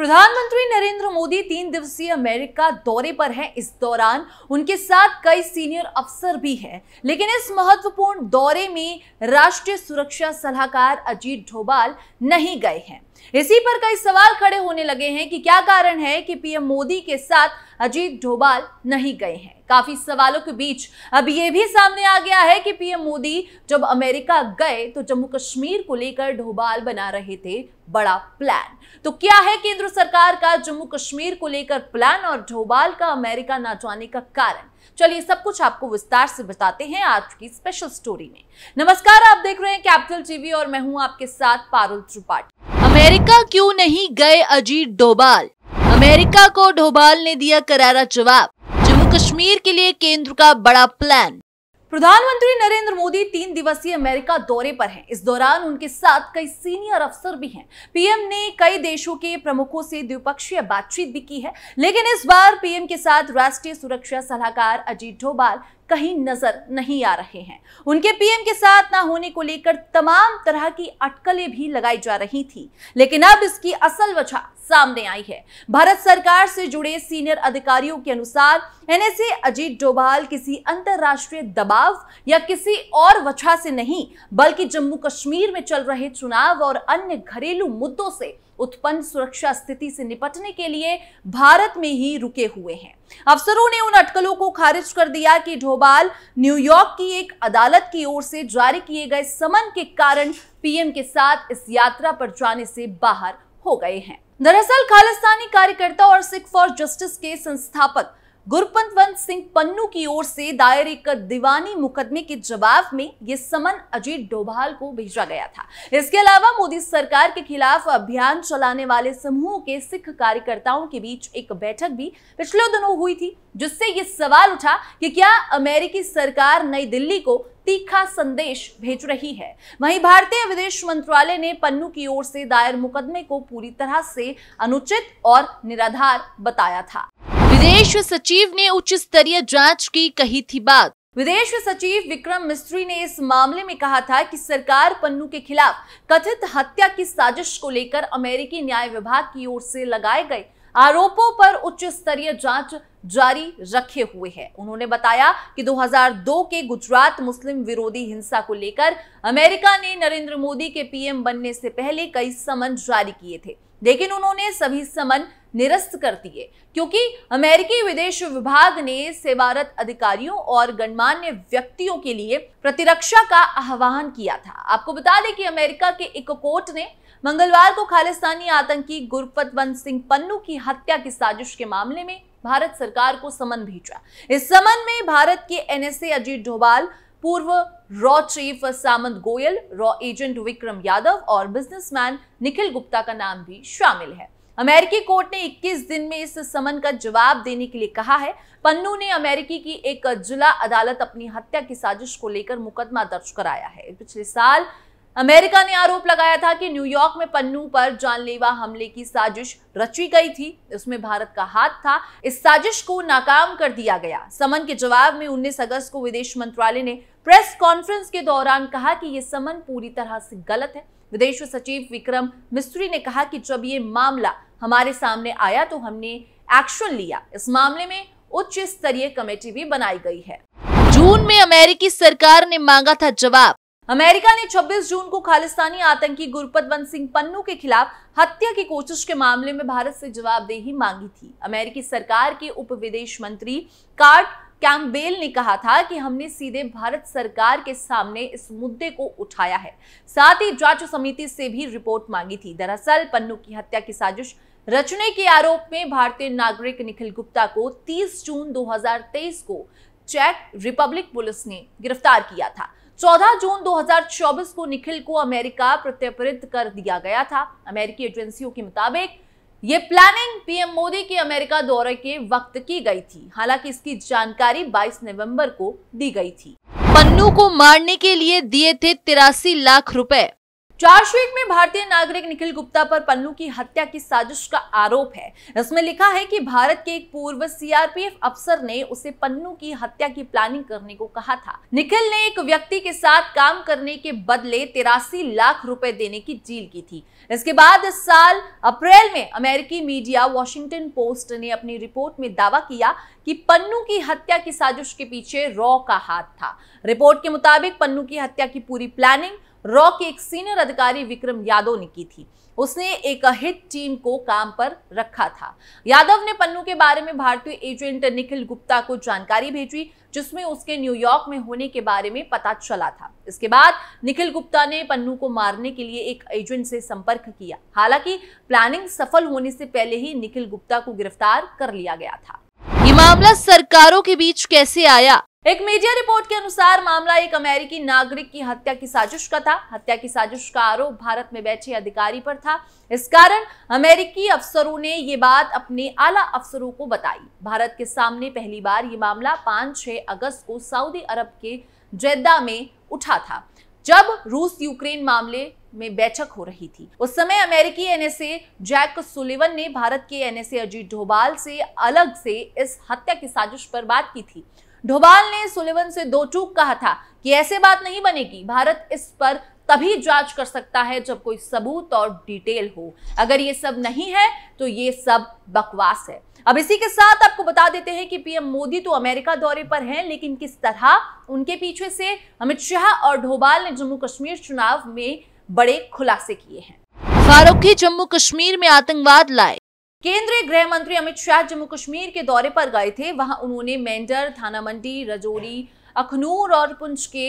प्रधानमंत्री नरेंद्र मोदी तीन दिवसीय अमेरिका दौरे पर हैं इस दौरान उनके साथ कई सीनियर अफसर भी हैं लेकिन इस महत्वपूर्ण दौरे में राष्ट्रीय सुरक्षा सलाहकार अजीत डोभाल नहीं गए हैं इसी पर कई सवाल खड़े होने लगे हैं कि क्या कारण है कि पीएम मोदी के साथ अजीत डोभाल नहीं गए हैं काफी सवालों के बीच अब यह भी सामने आ गया है कि पीएम मोदी जब अमेरिका गए तो जम्मू कश्मीर को लेकर डोभाल बना रहे थे बड़ा प्लान तो क्या है केंद्र सरकार का जम्मू कश्मीर को लेकर प्लान और डोभाल का अमेरिका ना जाने का कारण चलिए सब कुछ आपको विस्तार से बताते हैं आज की स्पेशल स्टोरी में नमस्कार आप देख रहे हैं कैपिटल टीवी और मैं हूं आपके साथ पारुल त्रिपाठी अमेरिका क्यों नहीं गए अजीत डोभाल अमेरिका को डोभाल ने दिया करारा जवाब जम्मू कश्मीर के लिए केंद्र का बड़ा प्लान प्रधानमंत्री नरेंद्र मोदी तीन दिवसीय अमेरिका दौरे पर हैं। इस दौरान उनके साथ कई सीनियर अफसर भी हैं। पीएम ने कई देशों के प्रमुखों से द्विपक्षीय बातचीत भी की है लेकिन इस बार पीएम के साथ राष्ट्रीय सुरक्षा सलाहकार अजीत डोभाल कहीं नजर नहीं आ रहे हैं उनके पीएम के साथ ना होने को लेकर तमाम तरह की अटकलें भी लगाई जा रही थी लेकिन अब इसकी असल वजह सामने आई है भारत सरकार से जुड़े सीनियर अधिकारियों के अनुसार एनएसए अजीत डोभाल किसी अंतरराष्ट्रीय दबाव या किसी और वजह से नहीं बल्कि जम्मू कश्मीर में चल रहे चुनाव और अन्य घरेलू मुद्दों से उत्पन्न सुरक्षा स्थिति से निपटने के लिए भारत में ही रुके हुए हैं अफसरों ने उन अटकलों को खारिज कर दिया कि ढोबाल न्यूयॉर्क की एक अदालत की ओर से जारी किए गए समन के कारण पीएम के साथ इस यात्रा पर जाने से बाहर हो गए हैं दरअसल खालिस्तानी कार्यकर्ता और सिख फॉर जस्टिस के संस्थापक गुरपंतवंत सिंह पन्नू की ओर से दायर एक दीवानी मुकदमे के जवाब में यह समन अजीत डोभाल को भेजा गया था इसके अलावा मोदी सरकार के खिलाफ अभियान चलाने वाले समूह के सिख कार्यकर्ताओं के बीच एक बैठक भी पिछले दिनों हुई थी जिससे ये सवाल उठा कि क्या अमेरिकी सरकार नई दिल्ली को तीखा संदेश भेज रही है वहीं भारतीय विदेश मंत्रालय ने पन्नू की ओर से दायर मुकदमे को पूरी तरह से अनुचित और निराधार बताया था विदेश सचिव ने उच्च स्तरीय जांच की कही थी बात विदेश सचिव विक्रम मिस्त्री ने इस मामले में कहा था कि सरकार पन्नू के खिलाफ कथित हत्या की साजिश को लेकर अमेरिकी न्याय विभाग की ओर से लगाए गए आरोपों पर उच्च स्तरीय जांच जारी रखे हुए है उन्होंने बताया कि 2002 के गुजरात मुस्लिम विरोधी हिंसा को लेकर अमेरिका ने नरेंद्र मोदी के पीएम बनने से पहले कई समन जारी किए थे लेकिन उन्होंने सभी समन निरस्त कर दिए क्योंकि अमेरिकी विदेश विभाग ने सेवारत अधिकारियों और गणमान्य व्यक्तियों के लिए प्रतिरक्षा का आह्वान किया था आपको बता दें कि अमेरिका के एक कोर्ट ने मंगलवार को खालिस्तानी आतंकी गुरपतवंत सिंह पन्नू की हत्या की साजिश के मामले में भारत सरकार को समन भेजा इस समन में भारत के एनएसए अजीत डोभाल पूर्व रॉ चीफ सामंत गोयल रॉ एजेंट विक्रम यादव और बिजनेसमैन निखिल गुप्ता का नाम भी शामिल है अमेरिकी कोर्ट ने 21 दिन में इस समन का जवाब देने के लिए कहा है पन्नू ने अमेरिकी की एक जिला अदालत अपनी हत्या की साजिश को लेकर मुकदमा दर्ज कराया है पिछले साल अमेरिका ने आरोप लगाया था कि न्यूयॉर्क में पन्नू पर जानलेवा हमले की साजिश रची गई थी उसमें भारत का हाथ था इस साजिश को नाकाम कर दिया गया समन के जवाब में उन्नीस अगस्त को विदेश मंत्रालय ने प्रेस कॉन्फ्रेंस के दौरान कहा कि यह समन पूरी तरह से गलत है विदेश सचिव विक्रम मिस्त्री ने कहा कि जब ये मामला हमारे सामने आया तो हमने एक्शन लिया इस मामले में उच्च स्तरीय कमेटी भी बनाई गई है जून में अमेरिकी सरकार ने मांगा था जवाब अमेरिका ने 26 जून को खालिस्तानी आतंकी गुरपतवंत सिंह पन्नू के खिलाफ हत्या की कोशिश के मामले में भारत से जवाबदेही मांगी थी अमेरिकी सरकार के उप विदेश मंत्री कार्ट कैम्बेल ने कहा था कि हमने सीधे भारत सरकार के सामने इस मुद्दे को उठाया है साथ ही जांच समिति से भी रिपोर्ट मांगी थी दरअसल पन्नू की हत्या की साजिश रचने के आरोप में भारतीय नागरिक निखिल गुप्ता को 30 जून 2023 को चेक रिपब्लिक पुलिस ने गिरफ्तार किया था 14 जून 2024 को निखिल को अमेरिका प्रत्यर्पित कर दिया गया था अमेरिकी एजेंसियों के मुताबिक ये प्लानिंग पीएम मोदी के अमेरिका दौरे के वक्त की गई थी हालांकि इसकी जानकारी 22 नवंबर को दी गई थी पन्नू को मारने के लिए दिए थे तिरासी लाख रुपए चार्जशीट में भारतीय नागरिक निखिल गुप्ता पर पन्नू की हत्या की साजिश का आरोप है इसमें लिखा है कि भारत के एक पूर्व सीआरपीएफ अफसर ने उसे पन्नू की हत्या की प्लानिंग करने को कहा था निखिल ने एक व्यक्ति के साथ काम करने के बदले तिरासी लाख रुपए देने की जील की थी इसके बाद इस साल अप्रैल में अमेरिकी मीडिया वॉशिंगटन पोस्ट ने अपनी रिपोर्ट में दावा किया कि पन्नू की हत्या की साजिश के पीछे रॉ का हाथ था रिपोर्ट के मुताबिक पन्नू की हत्या की पूरी प्लानिंग रॉ के एक सीनियर अधिकारी विक्रम यादव ने की थी उसने एक हिट टीम को काम पर रखा था यादव ने पन्नू के बारे में भारतीय एजेंट निखिल गुप्ता को जानकारी भेजी जिसमें उसके न्यूयॉर्क में होने के बारे में पता चला था इसके बाद निखिल गुप्ता ने पन्नू को मारने के लिए एक एजेंट से संपर्क किया हालांकि प्लानिंग सफल होने से पहले ही निखिल गुप्ता को गिरफ्तार कर लिया गया था ये मामला सरकारों के बीच कैसे आया एक मीडिया रिपोर्ट के अनुसार मामला एक अमेरिकी नागरिक की हत्या की साजिश का था हत्या की साजिश का आरोप भारत में बैठे अधिकारी पर था इस कारण अमेरिकी अफसरों ने ये बात अपने आला अफसरों को बताई भारत के सामने पहली बार ये मामला 5-6 अगस्त को सऊदी अरब के जेद्दा में उठा था जब रूस यूक्रेन मामले में बैठक हो रही थी उस समय अमेरिकी एनएसए जैक सुलिवन ने भारत के एनएसए अजीत डोभाल से अलग से इस हत्या की साजिश पर बात की थी डोभाल ने सुलेवन से दो टूक कहा था कि ऐसे बात नहीं बनेगी भारत इस पर तभी जांच कर सकता है जब कोई सबूत और डिटेल हो अगर ये सब नहीं है तो ये सब बकवास है अब इसी के साथ आपको बता देते हैं कि पीएम मोदी तो अमेरिका दौरे पर हैं लेकिन किस तरह उनके पीछे से अमित शाह और ढोबाल ने जम्मू कश्मीर चुनाव में बड़े खुलासे किए हैं फारूकी जम्मू कश्मीर में आतंकवाद लाए केंद्रीय गृह मंत्री अमित शाह जम्मू कश्मीर के दौरे पर गए थे वहां उन्होंने मेंढर थाना मंडी रजौरी अखनूर और पुंछ के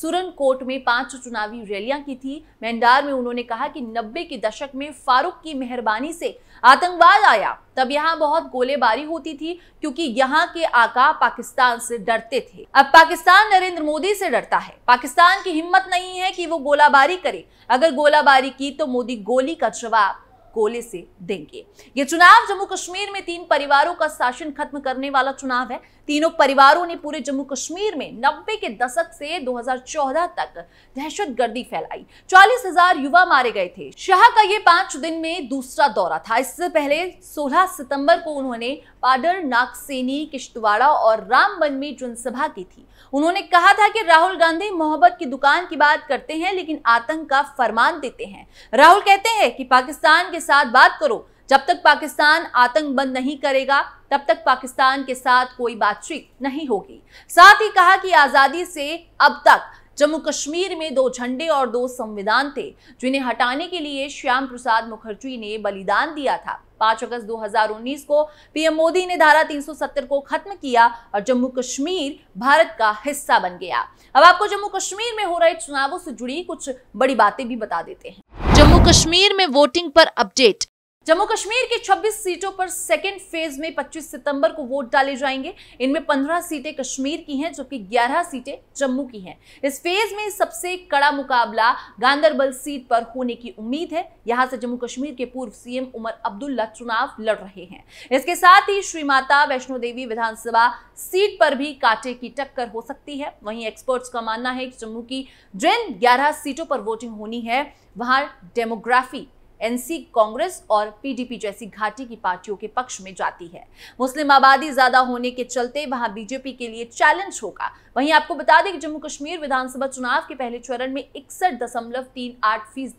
सुरन कोट में पांच चुनावी रैलियां की थी मेंडार में उन्होंने कहा कि नब्बे के दशक में फारूक की मेहरबानी से आतंकवाद आया तब यहाँ बहुत गोलेबारी होती थी क्योंकि यहाँ के आका पाकिस्तान से डरते थे अब पाकिस्तान नरेंद्र मोदी से डरता है पाकिस्तान की हिम्मत नहीं है कि वो गोलाबारी करे अगर गोलाबारी की तो मोदी गोली का जवाब कोले से देंगे ये चुनाव जम्मू कश्मीर में तीन परिवारों का शासन खत्म करने वाला चुनाव है तीनों परिवारों ने पूरे जम्मू कश्मीर में नब्बे के दशक से 2014 तक दहशत गर्दी फैलाई चालीस हजार युवा मारे गए थे शाह का ये पांच दिन में दूसरा दौरा था इससे पहले 16 सितंबर को उन्होंने पाडर नागसेनी किश्तवाड़ा और रामबन में जनसभा की थी उन्होंने कहा था कि राहुल गांधी मोहब्बत की दुकान की बात करते हैं लेकिन आतंक का फरमान देते हैं राहुल कहते हैं कि पाकिस्तान के साथ बात करो जब तक पाकिस्तान आतंक बंद नहीं करेगा तब तक पाकिस्तान के साथ कोई बातचीत नहीं होगी साथ ही कहा कि आजादी से अब तक जम्मू कश्मीर में दो झंडे और दो संविधान थे जिन्हें हटाने के लिए श्याम प्रसाद मुखर्जी ने बलिदान दिया था पांच अगस्त 2019 को पीएम मोदी ने धारा 370 को खत्म किया और जम्मू कश्मीर भारत का हिस्सा बन गया अब आपको जम्मू कश्मीर में हो रहे चुनावों से जुड़ी कुछ बड़ी बातें भी बता देते हैं जम्मू कश्मीर में वोटिंग पर अपडेट जम्मू कश्मीर की 26 सीटों पर सेकेंड फेज में 25 सितंबर को वोट डाले जाएंगे इनमें 15 सीटें कश्मीर की हैं जबकि 11 सीटें जम्मू की हैं इस फेज में सबसे कड़ा मुकाबला गांधरबल सीट पर होने की उम्मीद है यहां से जम्मू कश्मीर के पूर्व सीएम उमर अब्दुल्ला चुनाव लड़ रहे हैं इसके साथ ही श्री माता वैष्णो देवी विधानसभा सीट पर भी कांटे की टक्कर हो सकती है वहीं एक्सपर्ट्स का मानना है कि जम्मू की जिन ग्यारह सीटों पर वोटिंग होनी है वहां डेमोग्राफी एनसी कांग्रेस और पीडीपी जैसी घाटी की पार्टियों के पक्ष में जाती है मुस्लिम आबादी ज्यादा होने के चलते वहां बीजेपी के लिए चैलेंज होगा वहीं आपको बता दें कि जम्मू कश्मीर विधानसभा चुनाव के पहले चरण में इकसठ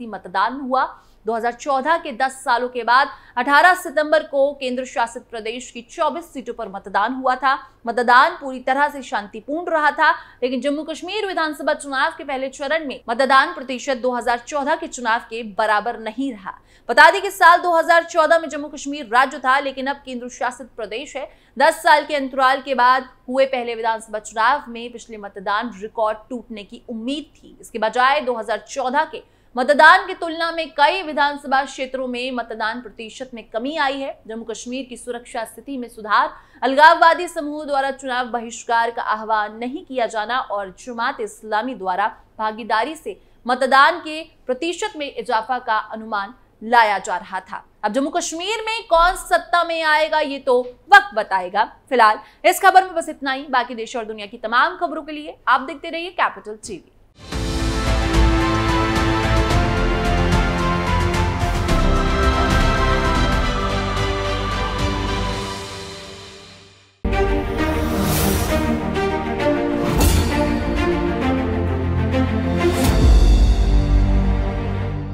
मतदान हुआ 2014 के 10 सालों के बाद 18 सितंबर को केंद्र शासित प्रदेश की 24 सीटों पर मतदान हुआ था मतदान पूरी तरह से शांतिपूर्ण रहा था लेकिन जम्मू कश्मीर विधानसभा चुनाव के पहले चरण में मतदान प्रतिशत 2014 के चुनाव के बराबर नहीं रहा बता दें कि साल 2014 में जम्मू कश्मीर राज्य था लेकिन अब केंद्र शासित प्रदेश है दस साल के अंतराल के बाद हुए पहले विधानसभा चुनाव में पिछले मतदान रिकॉर्ड टूटने की उम्मीद थी इसके बजाय दो के मतदान की तुलना में कई विधानसभा क्षेत्रों में मतदान प्रतिशत में कमी आई है जम्मू कश्मीर की सुरक्षा स्थिति में सुधार अलगाववादी समूह द्वारा चुनाव बहिष्कार का आह्वान नहीं किया जाना और जुमात इस्लामी द्वारा भागीदारी से मतदान के प्रतिशत में इजाफा का अनुमान लाया जा रहा था अब जम्मू कश्मीर में कौन सत्ता में आएगा ये तो वक्त बताएगा फिलहाल इस खबर में बस इतना ही बाकी देश और दुनिया की तमाम खबरों के लिए आप देखते रहिए कैपिटल टीवी